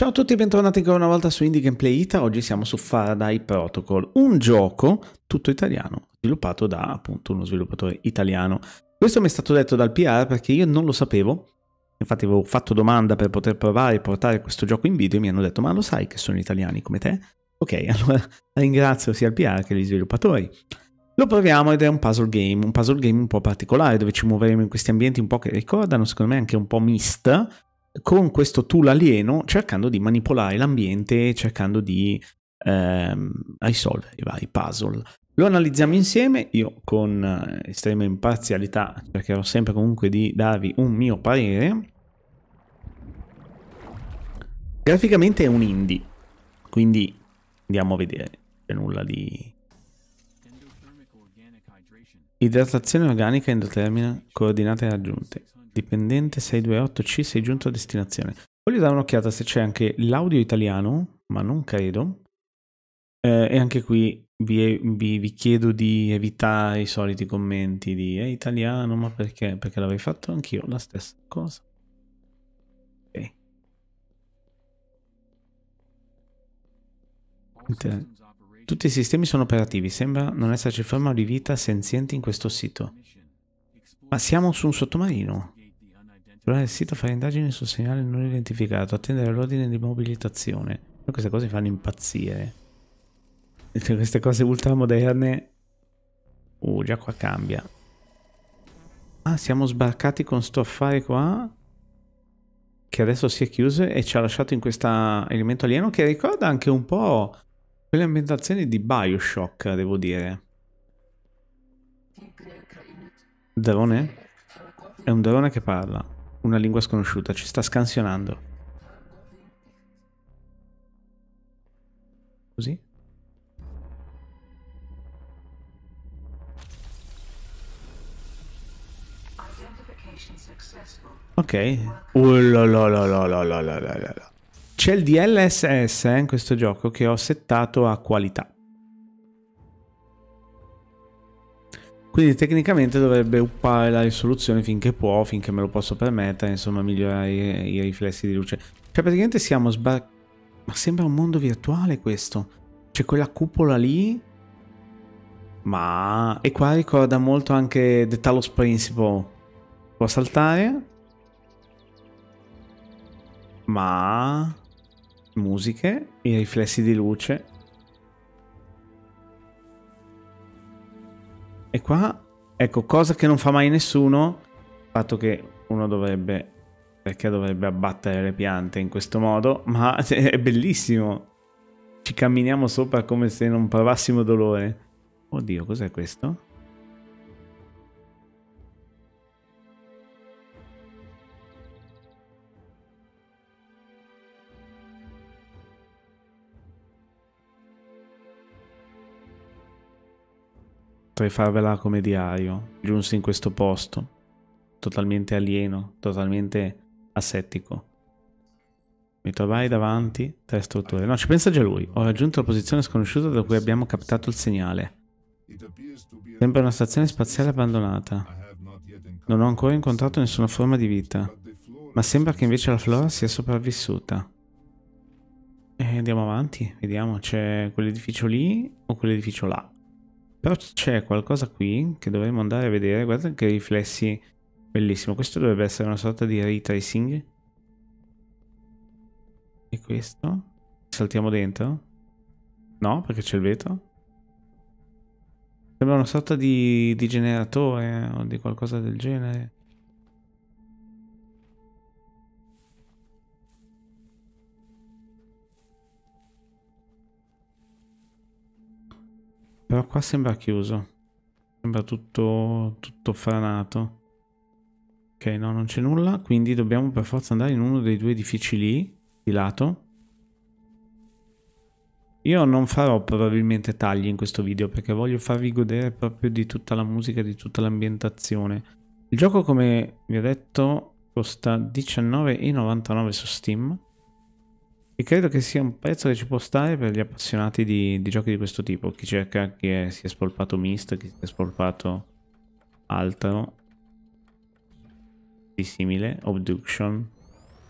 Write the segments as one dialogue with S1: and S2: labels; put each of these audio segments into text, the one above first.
S1: Ciao a tutti e bentornati ancora una volta su Indie Gameplay Ita, oggi siamo su Faraday Protocol, un gioco tutto italiano, sviluppato da appunto uno sviluppatore italiano. Questo mi è stato detto dal PR perché io non lo sapevo, infatti avevo fatto domanda per poter provare e portare questo gioco in video e mi hanno detto ma lo sai che sono italiani come te? Ok, allora ringrazio sia il PR che gli sviluppatori. Lo proviamo ed è un puzzle game, un puzzle game un po' particolare dove ci muoveremo in questi ambienti un po' che ricordano secondo me anche un po' Mist, con questo tool alieno cercando di manipolare l'ambiente, cercando di ehm, risolvere i vari puzzle. Lo analizziamo insieme, io con eh, estrema imparzialità cercherò sempre comunque di darvi un mio parere. Graficamente è un indie, quindi andiamo a vedere, c'è nulla di... Idratazione organica endotermina, coordinate raggiunte. Dipendente 628C, sei giunto a destinazione. Voglio dare un'occhiata se c'è anche l'audio italiano, ma non credo. Eh, e anche qui vi, vi, vi, chiedo di evitare i soliti commenti di è italiano, ma perché? Perché l'avrei fatto anch'io la stessa cosa. Ok. Eh. Inter Tutti i sistemi sono operativi, sembra non esserci forma di vita senziente in questo sito. Ma siamo su un sottomarino esplorare il sito, fare indagini sul segnale non identificato, attendere l'ordine di mobilitazione. Però queste cose fanno impazzire. Cioè, queste cose ultramoderne... Uh, già qua cambia. Ah, siamo sbarcati con sto affare qua che adesso si è chiuso e ci ha lasciato in questo elemento alieno che ricorda anche un po' quelle ambientazioni di Bioshock, devo dire. Drone? È un drone che parla una lingua sconosciuta, ci sta scansionando. Così? Ok. C'è il DLSS eh, in questo gioco che ho settato a qualità. Quindi tecnicamente dovrebbe uppare la risoluzione finché può, finché me lo posso permettere, insomma migliorare i, i riflessi di luce. Cioè praticamente siamo sbarcati... Ma sembra un mondo virtuale questo. C'è quella cupola lì... Ma... E qua ricorda molto anche The Talos Principle. Può saltare. Ma... Musiche, i riflessi di luce. E qua, ecco, cosa che non fa mai nessuno, il fatto che uno dovrebbe, perché dovrebbe abbattere le piante in questo modo, ma è bellissimo. Ci camminiamo sopra come se non provassimo dolore. Oddio, cos'è questo? potrei farvela come diario. Giunsi in questo posto, totalmente alieno, totalmente asettico. Mi trovai davanti tre strutture. No, ci pensa già lui. Ho raggiunto la posizione sconosciuta da cui abbiamo captato il segnale. Sembra una stazione spaziale abbandonata. Non ho ancora incontrato nessuna forma di vita, ma sembra che invece la flora sia sopravvissuta. E andiamo avanti, vediamo, c'è quell'edificio lì o quell'edificio là. Però c'è qualcosa qui che dovremmo andare a vedere. Guarda che riflessi. Bellissimo. Questo dovrebbe essere una sorta di ray tracing. E questo? Saltiamo dentro? No, perché c'è il vetro. Sembra una sorta di, di generatore o di qualcosa del genere. Però qua sembra chiuso. Sembra tutto, tutto franato. Ok, no, non c'è nulla, quindi dobbiamo per forza andare in uno dei due edifici lì, di lato. Io non farò probabilmente tagli in questo video perché voglio farvi godere proprio di tutta la musica, di tutta l'ambientazione. Il gioco, come vi ho detto, costa 19,99 su Steam. E credo che sia un pezzo che ci può stare per gli appassionati di, di giochi di questo tipo. Chi cerca chi è, si è spolpato Mist, chi si è spolpato altro di simile, Obduction,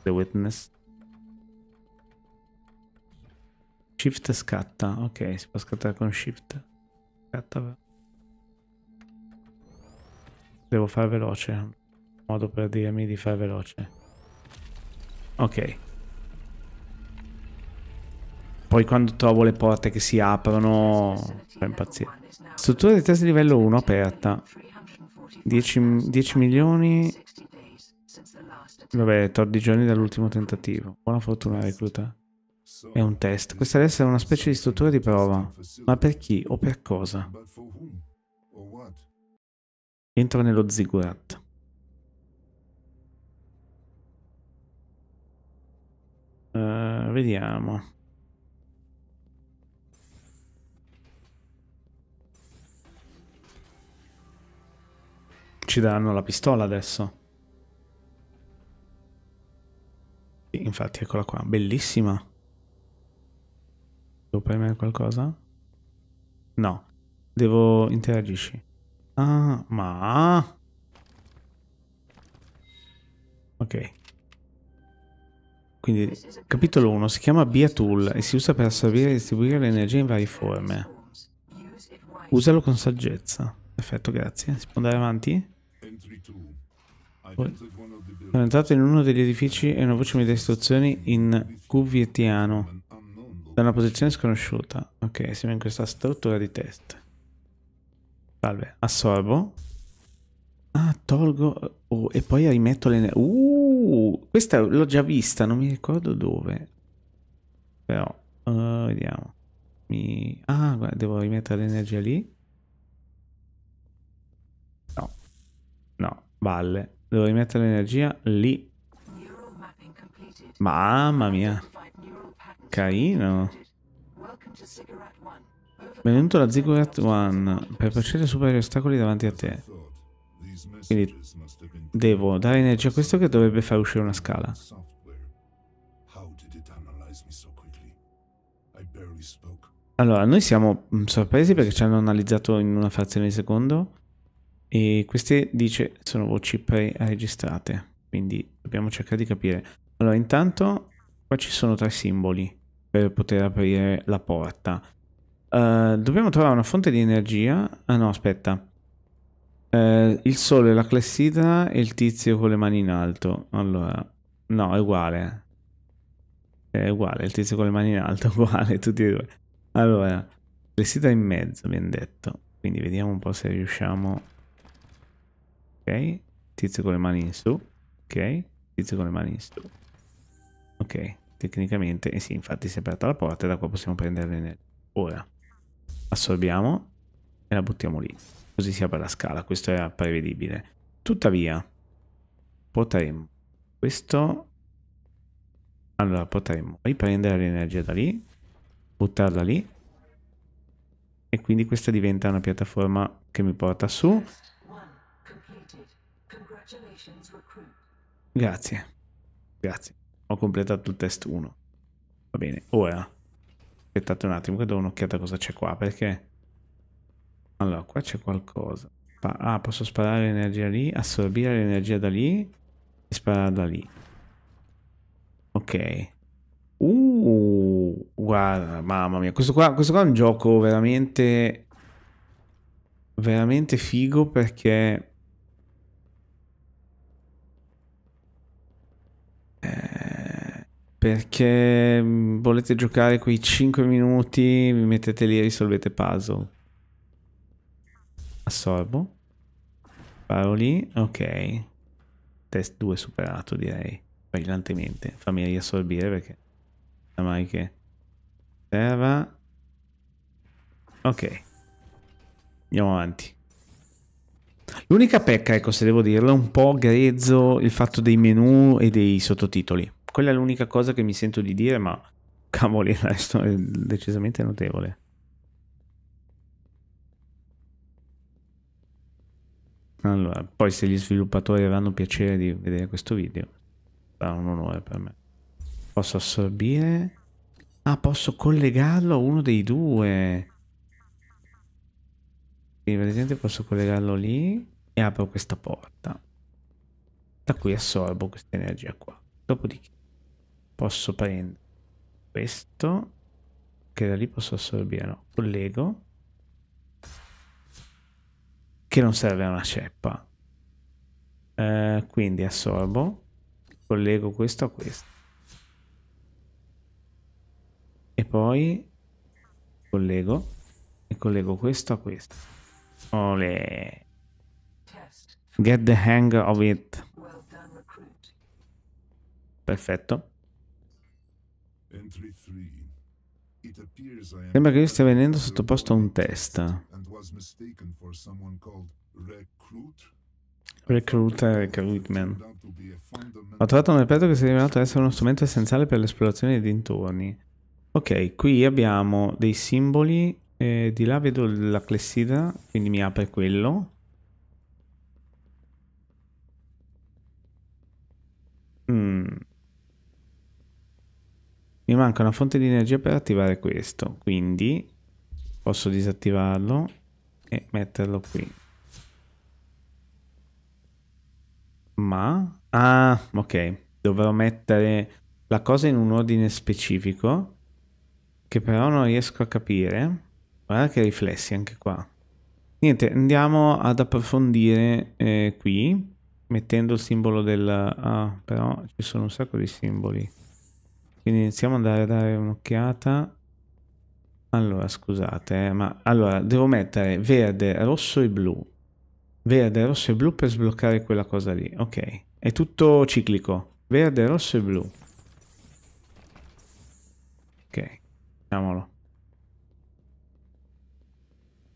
S1: The Witness. Shift scatta, ok, si può scattare con Shift. Scatta. Devo far veloce, modo per dirmi di far veloce. Ok. Poi quando trovo le porte che si aprono, fa impazzire. Struttura di test livello 1 aperta. 10, 10 milioni. Vabbè, 14 giorni dall'ultimo tentativo. Buona fortuna, recluta. È un test. Questa deve essere una specie di struttura di prova. Ma per chi o per cosa? Entro nello ziggurat. Uh, vediamo. ci daranno la pistola adesso. Sì, infatti, eccola qua, bellissima. Devo premere qualcosa? No. Devo interagisci. Ah, ma... Ok. Quindi, capitolo 1 si chiama Beatool e si usa per assorbire e distribuire l'energia in varie forme. Usalo con saggezza. Perfetto, grazie. Si può andare avanti? Sono entrato in uno degli edifici e una voce mi dà istruzioni in cuvietiano da una posizione sconosciuta. Ok, siamo in questa struttura di test. Salve, assorbo. Ah, tolgo oh, e poi rimetto le... Uh, questa l'ho già vista, non mi ricordo dove. Però, uh, vediamo. Mi... Ah, guarda, devo rimettere l'energia lì. Valle. Devo rimettere l'energia lì. Mamma mia. Carino. Benvenuto alla Ziggurat One. Per procedere superare gli ostacoli davanti a te. Quindi devo dare energia a questo che dovrebbe far uscire una scala. Allora, noi siamo sorpresi perché ci hanno analizzato in una frazione di secondo. E queste dice sono voci pre-registrate, quindi dobbiamo cercare di capire. Allora, intanto qua ci sono tre simboli per poter aprire la porta. Uh, dobbiamo trovare una fonte di energia. Ah no, aspetta. Uh, il sole, la clessidra e il tizio con le mani in alto. Allora, no, è uguale. È uguale, il tizio con le mani in alto, è uguale, tutti e due. Allora, clessidra in mezzo, abbiamo detto. Quindi vediamo un po' se riusciamo Tizio con le mani in su. Ok. Tizio con le mani in su. Ok. Tecnicamente, eh sì, infatti si è aperta la porta e da qua possiamo prendere nel... Ora. Assorbiamo e la buttiamo lì. Così si apre la scala. Questo era prevedibile. Tuttavia, potremmo... Questo... Allora, potremmo riprendere l'energia da lì, buttarla lì, e quindi questa diventa una piattaforma che mi porta su Grazie. Grazie. Ho completato il test 1. Va bene, ora. Aspettate un attimo che do un'occhiata a cosa c'è qua, perché... Allora, qua c'è qualcosa. Ah, posso sparare l'energia lì, assorbire l'energia da lì e sparare da lì. Ok. Uh, guarda, mamma mia. Questo qua, questo qua è un gioco veramente... Veramente figo perché perché mm, volete giocare quei 5 minuti, vi mettete lì e risolvete puzzle. Assorbo. Paro lì, ok. Test 2 superato direi, brillantemente. Fammi riassorbire perché... Non mai che... Serva. Ok. Andiamo avanti. L'unica pecca, ecco se devo dirlo, è un po' grezzo il fatto dei menu e dei sottotitoli quella è l'unica cosa che mi sento di dire, ma cavoli, il resto è decisamente notevole. Allora, poi se gli sviluppatori avranno piacere di vedere questo video, sarà un onore per me. Posso assorbire... Ah, posso collegarlo a uno dei due. Quindi, per posso collegarlo lì e apro questa porta. Da qui assorbo questa energia qua. Dopodiché posso prendere questo, che da lì posso assorbire, no, collego, che non serve a una ceppa. Eh, quindi assorbo, collego questo a questo. E poi collego e collego questo a questo. Olè. Get the hang of it. Perfetto. Sembra che lui stia venendo sottoposto a un test. Recruiter Recruitment. Ho trovato un reperto che si è rivelato essere uno strumento essenziale per l'esplorazione dei dintorni. Ok, qui abbiamo dei simboli. E di là vedo la clessida, quindi mi apre quello. Mm. Mi manca una fonte di energia per attivare questo, quindi posso disattivarlo e metterlo qui. Ma... Ah, ok. Dovrò mettere la cosa in un ordine specifico che però non riesco a capire. Guarda che riflessi anche qua. Niente, andiamo ad approfondire eh, qui mettendo il simbolo del... Ah, però ci sono un sacco di simboli. Quindi iniziamo a dare, dare un'occhiata. Allora, scusate, eh, ma allora devo mettere verde, rosso e blu. Verde, rosso e blu per sbloccare quella cosa lì. Ok, è tutto ciclico. Verde, rosso e blu. Ok, facciamolo.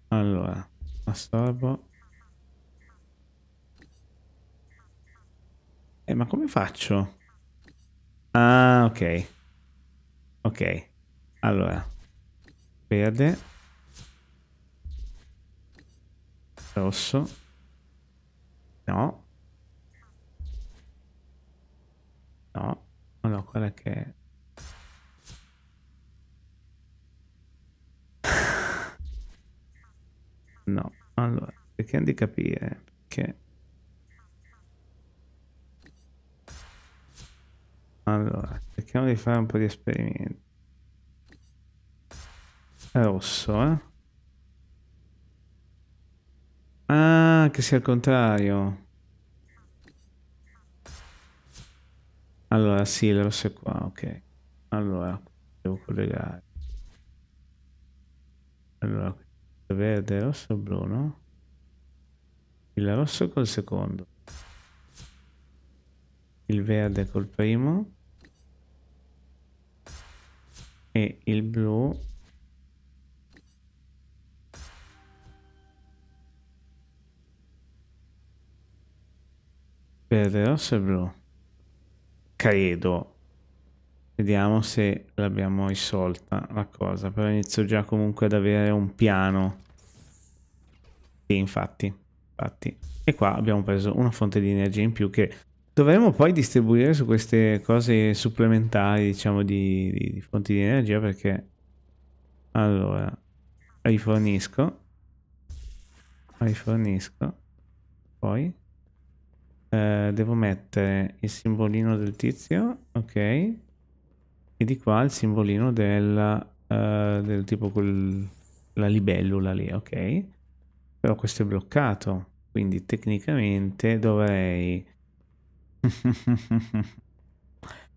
S1: Allora, assorbo. Eh, ma come faccio? Ah, ok. Ok, allora, verde, rosso, no, no, allora oh quella che è... No, allora, cerchiamo di capire che Allora, cerchiamo di fare un po' di esperimenti. È rosso, eh? Ah, che sia al contrario. Allora, sì, il rosso è qua, ok. Allora, devo collegare. Allora, verde, rosso, bruno. Il rosso col secondo il verde col primo e il blu verde rosso e blu credo Vediamo se l'abbiamo risolta la cosa, però inizio già comunque ad avere un piano. Sì, infatti, infatti. E qua abbiamo preso una fonte di energia in più che Dovremmo poi distribuire su queste cose supplementari, diciamo, di, di, di fonti di energia perché... Allora, rifornisco. Rifornisco. Poi... Eh, devo mettere il simbolino del tizio, ok. E di qua il simbolino della, uh, eh, del tipo quel... la libellula lì, ok. Però questo è bloccato, quindi tecnicamente dovrei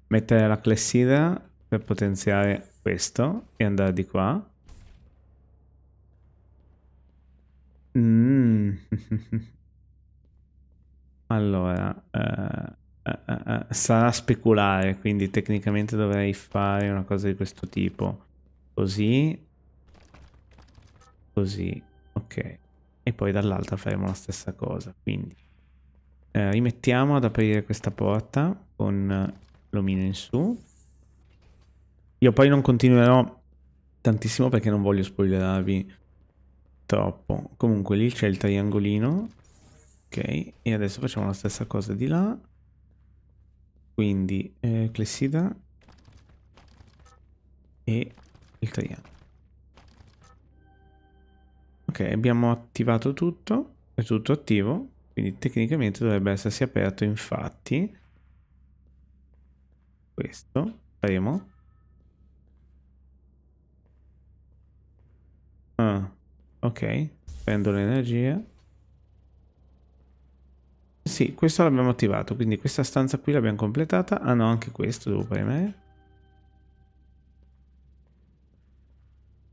S1: Mettere la clessidra per potenziare questo e andare di qua. Mm. allora, eh, eh, eh, eh, sarà speculare, quindi tecnicamente dovrei fare una cosa di questo tipo. Così. Così. Ok. E poi dall'altra faremo la stessa cosa, quindi... Eh, rimettiamo ad aprire questa porta con eh, l'omino in su. Io poi non continuerò tantissimo perché non voglio spoilerarvi troppo. Comunque lì c'è il triangolino. Ok, e adesso facciamo la stessa cosa di là. Quindi eh, Clessida e il triangolo. Ok, abbiamo attivato tutto, è tutto attivo. Quindi tecnicamente dovrebbe essersi aperto infatti questo, faremo. Ah, ok, prendo l'energia. Sì, questo l'abbiamo attivato, quindi questa stanza qui l'abbiamo completata. Ah no, anche questo devo premere.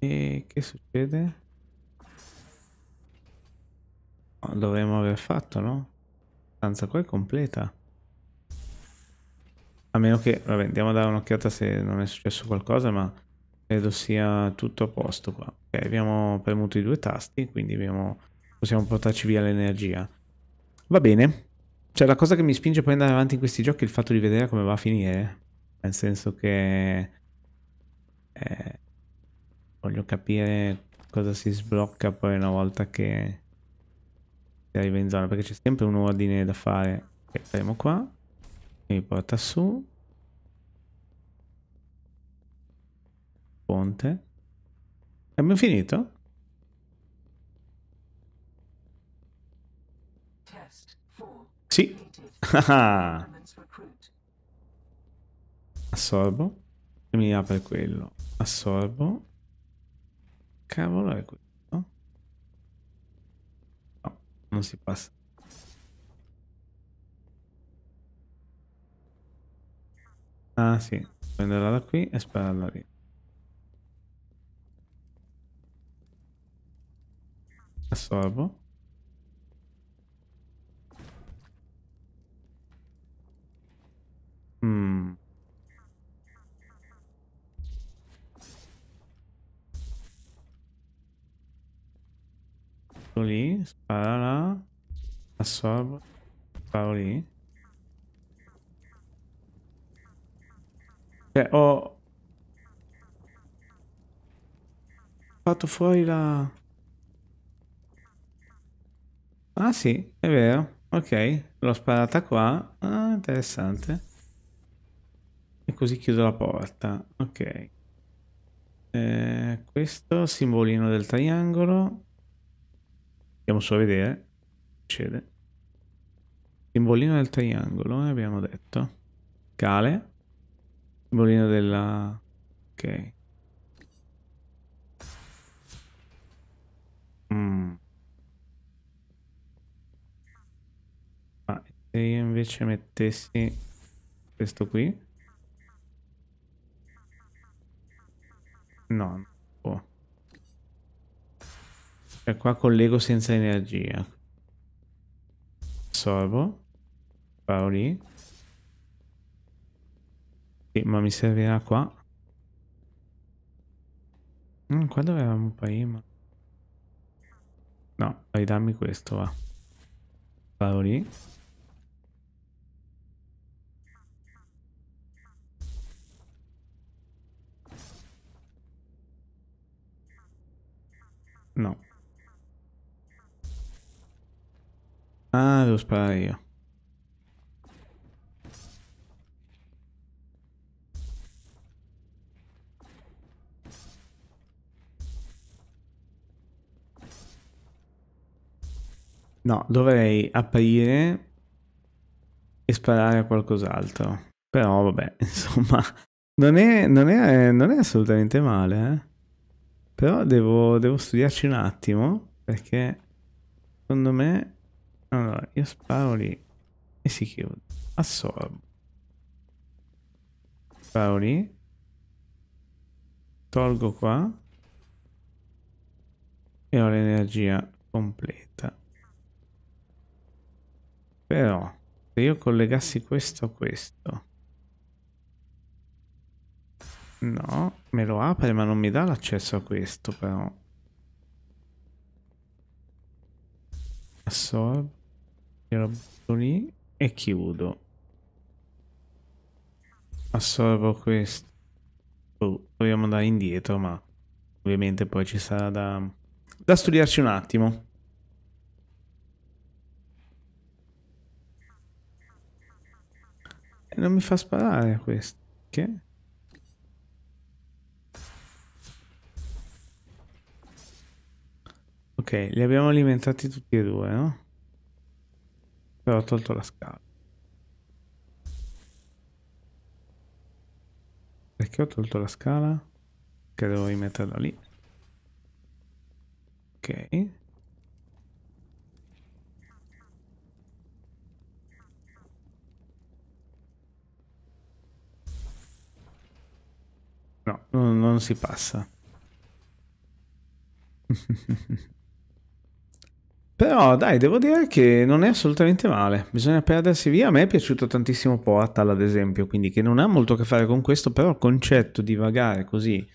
S1: E che succede? dovremmo aver fatto, no? La Stanza qua è completa. A meno che, vabbè, andiamo a dare un'occhiata se non è successo qualcosa, ma credo sia tutto a posto qua. Ok, abbiamo premuto i due tasti, quindi abbiamo, possiamo portarci via l'energia. Va bene. Cioè, la cosa che mi spinge poi ad andare avanti in questi giochi è il fatto di vedere come va a finire. Nel senso che... Eh, voglio capire cosa si sblocca poi una volta che che arriva in zona, perché c'è sempre un ordine da fare. Ok, premo qua, mi porta su. Ponte. Abbiamo finito? Sì. Assorbo. E mi apre quello. Assorbo. Cavolo è quello. Non si passa. Ah sì, prenderla da qui e spararla lì. Assorbo. lì, spara là, assorbo, sparo lì. Cioè, ho fatto fuori la... Ah sì, è vero, ok, l'ho sparata qua, ah, interessante. E così chiudo la porta, ok. Eh, questo simbolino del triangolo Andiamo su a vedere. Succede. Simbolino del triangolo, eh, abbiamo detto. Cale. Simbolino della... Ok. Mm. Ma se io invece mettessi questo qui? No, non può. Oh. Cioè qua collego senza energia. Sorbo. Paoli. Sì, ma mi servirà qua. Mm, qua dove eravamo prima? No, vai ridammi questo, va. Paoli. No. Ah, devo sparare io. No, dovrei aprire e sparare a qualcos'altro. Però vabbè, insomma, non è, non è, non è assolutamente male, eh? Però devo, devo studiarci un attimo, perché secondo me allora, io sparo lì e si chiude. Assorbo. Sparo lì. Tolgo qua. E ho l'energia completa. Però, se io collegassi questo a questo... No, me lo apre ma non mi dà l'accesso a questo però. Assorbo. Glielo butto lì e chiudo. Assorbo questo. Oh, proviamo andare indietro, ma ovviamente poi ci sarà da, da studiarci un attimo. E non mi fa sparare questo. Che? Ok, li abbiamo alimentati tutti e due, no? Però ho tolto la scala. Perché ho tolto la scala? Che devo rimetterla lì. Ok. No, non, non si passa. Però dai, devo dire che non è assolutamente male, bisogna perdersi via. A me è piaciuto tantissimo Portal, ad esempio, quindi che non ha molto a che fare con questo, però il concetto di vagare così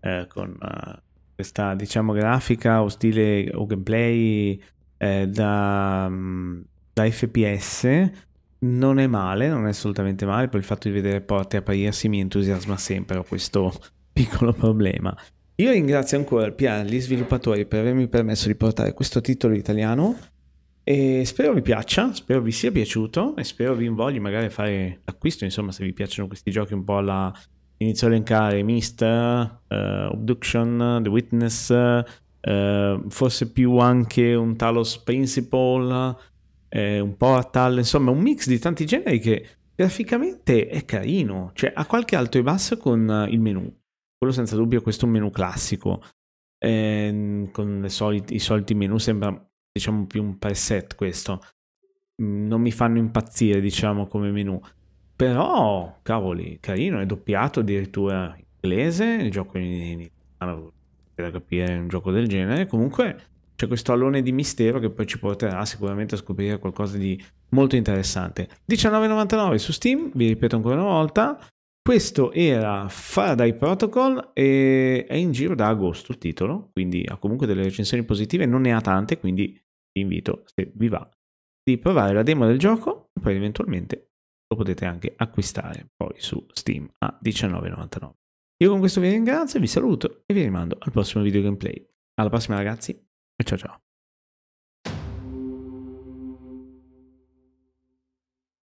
S1: eh, con uh, questa, diciamo, grafica o stile o gameplay eh, da, um, da, FPS non è male, non è assolutamente male. Poi il fatto di vedere porte aprirsi mi entusiasma sempre, ho questo piccolo problema. Io ringrazio ancora il PA, gli sviluppatori per avermi permesso di portare questo titolo italiano e spero vi piaccia, spero vi sia piaciuto e spero vi invogli magari a fare l'acquisto, insomma se vi piacciono questi giochi un po' alla... Inizio a elencare Mister, uh, Obduction, The Witness, uh, forse più anche un Talos Principle, eh, un Portal, insomma un mix di tanti generi che graficamente è carino, cioè ha qualche alto e basso con il menu quello senza dubbio questo è un menu classico, eh, con solite, i soliti menu, sembra diciamo più un preset questo. Mm, non mi fanno impazzire diciamo come menu, però cavoli, carino, è doppiato addirittura in inglese, il gioco in italiano, da capire un gioco del genere, comunque c'è questo alone di mistero che poi ci porterà sicuramente a scoprire qualcosa di molto interessante. 19,99 su Steam, vi ripeto ancora una volta, questo era Faraday Protocol e è in giro da agosto il titolo, quindi ha comunque delle recensioni positive, non ne ha tante, quindi vi invito, se vi va, di provare la demo del gioco e poi eventualmente lo potete anche acquistare poi su Steam a 19,99. Io con questo vi ringrazio, vi saluto e vi rimando al prossimo video gameplay. Alla prossima ragazzi e ciao ciao.